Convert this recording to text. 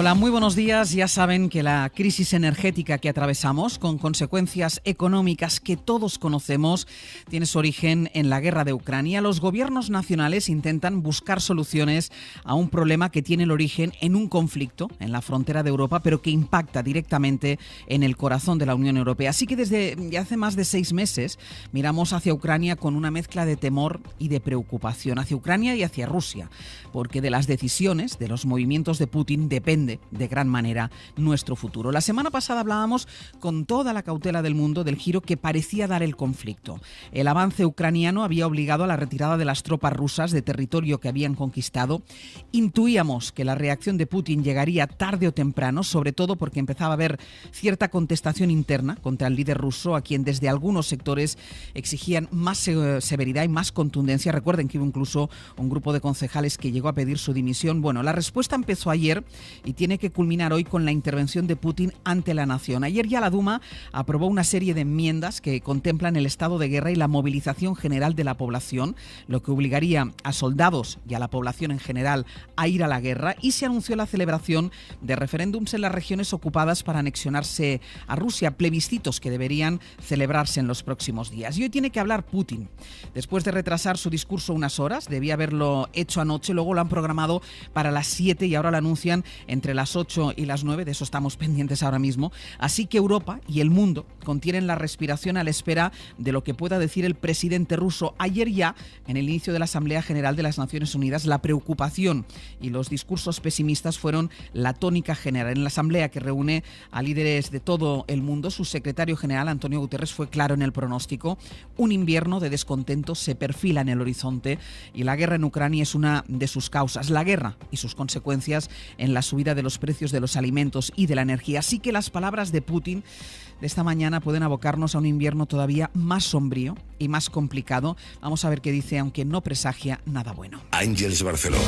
Hola, muy buenos días. Ya saben que la crisis energética que atravesamos, con consecuencias económicas que todos conocemos, tiene su origen en la guerra de Ucrania. Los gobiernos nacionales intentan buscar soluciones a un problema que tiene el origen en un conflicto en la frontera de Europa, pero que impacta directamente en el corazón de la Unión Europea. Así que desde hace más de seis meses miramos hacia Ucrania con una mezcla de temor y de preocupación, hacia Ucrania y hacia Rusia, porque de las decisiones, de los movimientos de Putin depende de gran manera nuestro futuro. La semana pasada hablábamos con toda la cautela del mundo del giro que parecía dar el conflicto. El avance ucraniano había obligado a la retirada de las tropas rusas de territorio que habían conquistado. Intuíamos que la reacción de Putin llegaría tarde o temprano, sobre todo porque empezaba a haber cierta contestación interna contra el líder ruso, a quien desde algunos sectores exigían más eh, severidad y más contundencia. Recuerden que hubo incluso un grupo de concejales que llegó a pedir su dimisión. Bueno, la respuesta empezó ayer y tiene que culminar hoy con la intervención de Putin ante la nación. Ayer ya la Duma aprobó una serie de enmiendas que contemplan el estado de guerra y la movilización general de la población, lo que obligaría a soldados y a la población en general a ir a la guerra y se anunció la celebración de referéndums en las regiones ocupadas para anexionarse a Rusia, plebiscitos que deberían celebrarse en los próximos días. Y hoy tiene que hablar Putin. Después de retrasar su discurso unas horas, debía haberlo hecho anoche, luego lo han programado para las 7 y ahora lo anuncian en entre las 8 y las 9, de eso estamos pendientes ahora mismo. Así que Europa y el mundo contienen la respiración a la espera de lo que pueda decir el presidente ruso. Ayer ya, en el inicio de la Asamblea General de las Naciones Unidas, la preocupación y los discursos pesimistas fueron la tónica general. En la Asamblea que reúne a líderes de todo el mundo, su secretario general, Antonio Guterres, fue claro en el pronóstico. Un invierno de descontento se perfila en el horizonte y la guerra en Ucrania es una de sus causas. La guerra y sus consecuencias en la subida de los precios de los alimentos y de la energía. Así que las palabras de Putin de esta mañana pueden abocarnos a un invierno todavía más sombrío y más complicado. Vamos a ver qué dice, aunque no presagia nada bueno. Ángeles Barcelona.